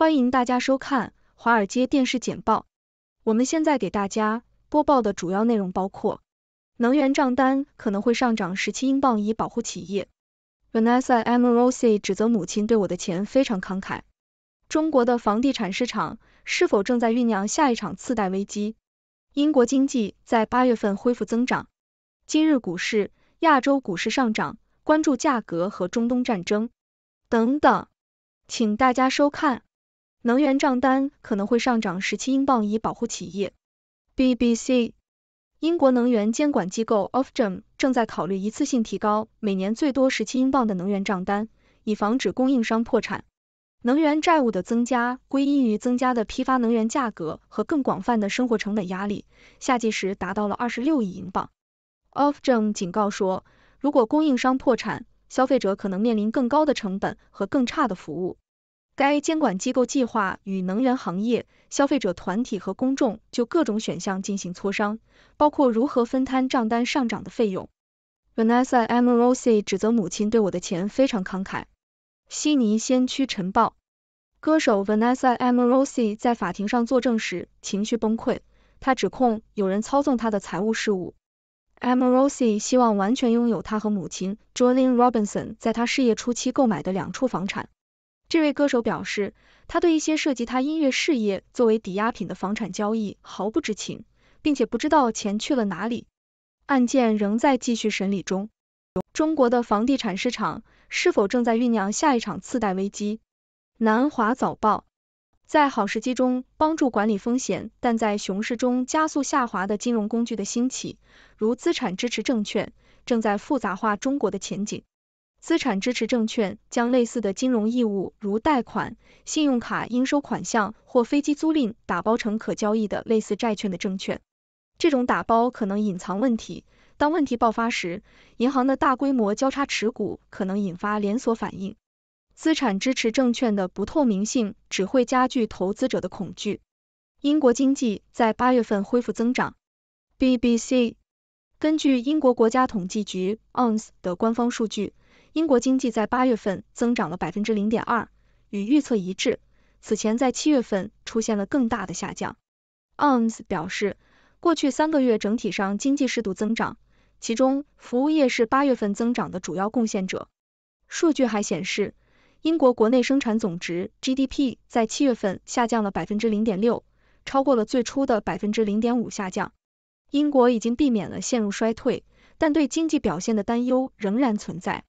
欢迎大家收看《华尔街电视简报》。我们现在给大家播报的主要内容包括：能源账单可能会上涨十七英镑以保护企业；Vanessa M Rossi 指责母亲对我的钱非常慷慨；中国的房地产市场是否正在酝酿下一场次贷危机？英国经济在八月份恢复增长。今日股市，亚洲股市上涨，关注价格和中东战争等等。请大家收看。能源账单可能会上涨十七英镑以保护企业。BBC 英国能源监管机构 Ofgem 正在考虑一次性提高每年最多十七英镑的能源账单，以防止供应商破产。能源债务的增加归因于增加的批发能源价格和更广泛的生活成本压力，夏季时达到了二十六亿英镑。Ofgem 警告说，如果供应商破产，消费者可能面临更高的成本和更差的服务。该监管机构计划与能源行业、消费者团体和公众就各种选项进行磋商，包括如何分摊账单上涨的费用。Vanessa Amorosi 指责母亲对我的钱非常慷慨。悉尼先驱晨报，歌手 Vanessa Amorosi 在法庭上作证时情绪崩溃，她指控有人操纵她的财务事务。Amorosi 希望完全拥有她和母亲 j u l i n n e Robinson 在她事业初期购买的两处房产。这位歌手表示，他对一些涉及他音乐事业作为抵押品的房产交易毫不知情，并且不知道钱去了哪里。案件仍在继续审理中。中国的房地产市场是否正在酝酿下一场次贷危机？南华早报在好时机中帮助管理风险，但在熊市中加速下滑的金融工具的兴起，如资产支持证券，正在复杂化中国的前景。资产支持证券将类似的金融义务，如贷款、信用卡、应收款项或飞机租赁，打包成可交易的类似债券的证券。这种打包可能隐藏问题，当问题爆发时，银行的大规模交叉持股可能引发连锁反应。资产支持证券的不透明性只会加剧投资者的恐惧。英国经济在八月份恢复增长。BBC 根据英国国家统计局 ONS 的官方数据。英国经济在八月份增长了百分之零点二，与预测一致。此前在七月份出现了更大的下降。Oms 表示，过去三个月整体上经济适度增长，其中服务业是八月份增长的主要贡献者。数据还显示，英国国内生产总值 GDP 在七月份下降了百分之零点六，超过了最初的百分之零点五下降。英国已经避免了陷入衰退，但对经济表现的担忧仍然存在。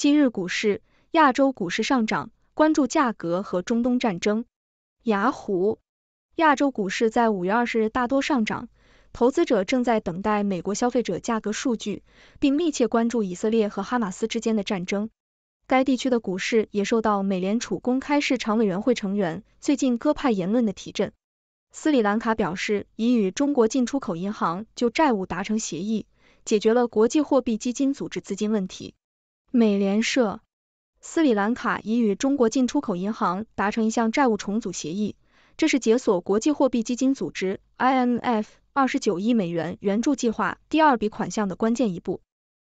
今日股市，亚洲股市上涨，关注价格和中东战争。雅虎，亚洲股市在五月二十日大多上涨，投资者正在等待美国消费者价格数据，并密切关注以色列和哈马斯之间的战争。该地区的股市也受到美联储公开市场委员会成员最近鸽派言论的提振。斯里兰卡表示已与中国进出口银行就债务达成协议，解决了国际货币基金组织资金问题。美联社：斯里兰卡已与中国进出口银行达成一项债务重组协议，这是解锁国际货币基金组织 （IMF） 二十九亿美元援助计划第二笔款项的关键一步。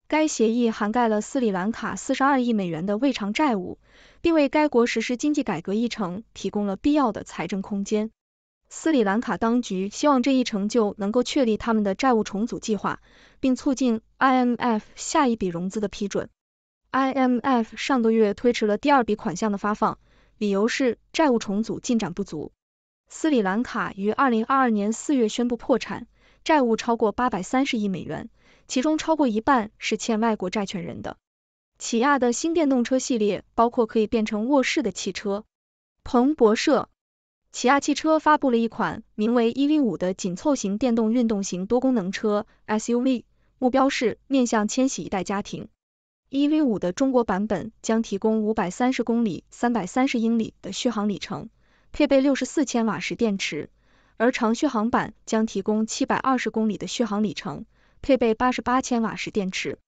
该协议涵盖了斯里兰卡四十二亿美元的未偿债务，并为该国实施经济改革议程提供了必要的财政空间。斯里兰卡当局希望这一成就能够确立他们的债务重组计划，并促进 IMF 下一笔融资的批准。IMF 上个月推迟了第二笔款项的发放，理由是债务重组进展不足。斯里兰卡于二零二二年四月宣布破产，债务超过八百三十亿美元，其中超过一半是欠外国债权人的。起亚的新电动车系列包括可以变成卧室的汽车。彭博社，起亚汽车发布了一款名为 EV5 的紧凑型电动运动型多功能车 SUV，目标是面向千禧一代家庭。EV5 的中国版本将提供五百三十公里、三百三十英里的续航里程，配备六十四千瓦时电池；而长续航版将提供七百二十公里的续航里程，配备八十八千瓦时电池。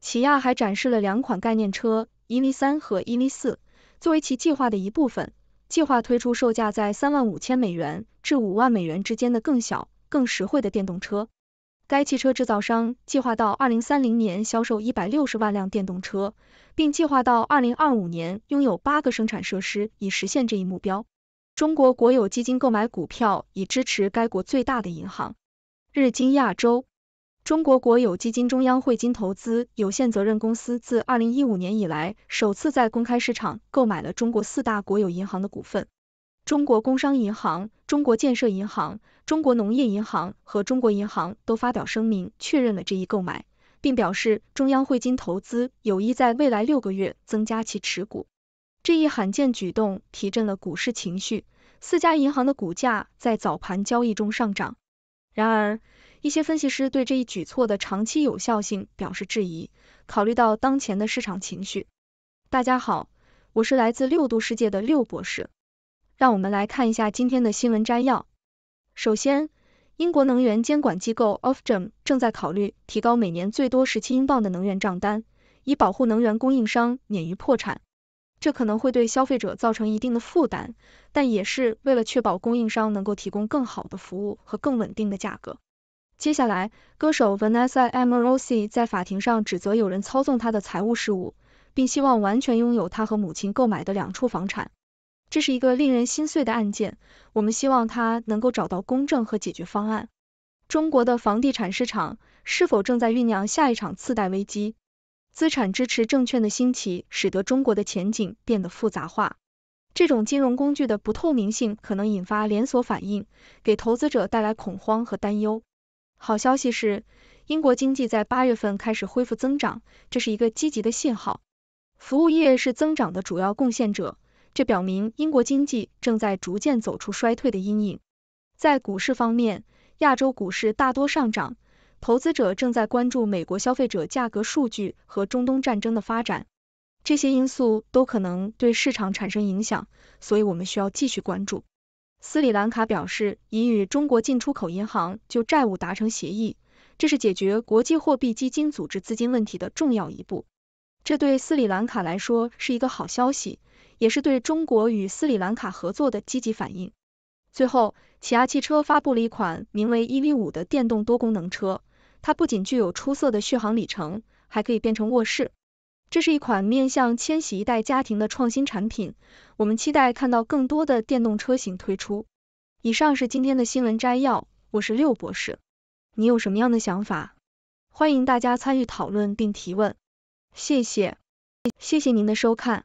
起亚还展示了两款概念车 EV3 和 EV4，作为其计划的一部分，计划推出售价在三万五千美元至五万美元之间的更小、更实惠的电动车。该汽车制造商计划到二零三零年销售一百六十万辆电动车，并计划到二零二五年拥有八个生产设施以实现这一目标。中国国有基金购买股票以支持该国最大的银行。日经亚洲，中国国有基金中央汇金投资有限责任公司自二零一五年以来首次在公开市场购买了中国四大国有银行的股份。中国工商银行。中国建设银行、中国农业银行和中国银行都发表声明，确认了这一购买，并表示中央汇金投资有意在未来六个月增加其持股。这一罕见举动提振了股市情绪，四家银行的股价在早盘交易中上涨。然而，一些分析师对这一举措的长期有效性表示质疑，考虑到当前的市场情绪。大家好，我是来自六度世界的六博士。让我们来看一下今天的新闻摘要。首先，英国能源监管机构 Ofgem 正在考虑提高每年最多十七英镑的能源账单，以保护能源供应商免于破产。这可能会对消费者造成一定的负担，但也是为了确保供应商能够提供更好的服务和更稳定的价格。接下来，歌手 Vanessa Marosi 在法庭上指责有人操纵他的财务事务，并希望完全拥有他和母亲购买的两处房产。这是一个令人心碎的案件，我们希望他能够找到公正和解决方案。中国的房地产市场是否正在酝酿下一场次贷危机？资产支持证券的兴起使得中国的前景变得复杂化。这种金融工具的不透明性可能引发连锁反应，给投资者带来恐慌和担忧。好消息是，英国经济在八月份开始恢复增长，这是一个积极的信号。服务业是增长的主要贡献者。这表明英国经济正在逐渐走出衰退的阴影。在股市方面，亚洲股市大多上涨，投资者正在关注美国消费者价格数据和中东战争的发展，这些因素都可能对市场产生影响，所以我们需要继续关注。斯里兰卡表示已与中国进出口银行就债务达成协议，这是解决国际货币基金组织资金问题的重要一步，这对斯里兰卡来说是一个好消息。也是对中国与斯里兰卡合作的积极反应。最后，起亚汽车发布了一款名为 EV5 的电动多功能车，它不仅具有出色的续航里程，还可以变成卧室。这是一款面向千禧一代家庭的创新产品。我们期待看到更多的电动车型推出。以上是今天的新闻摘要，我是六博士，你有什么样的想法？欢迎大家参与讨论并提问，谢谢，谢谢您的收看。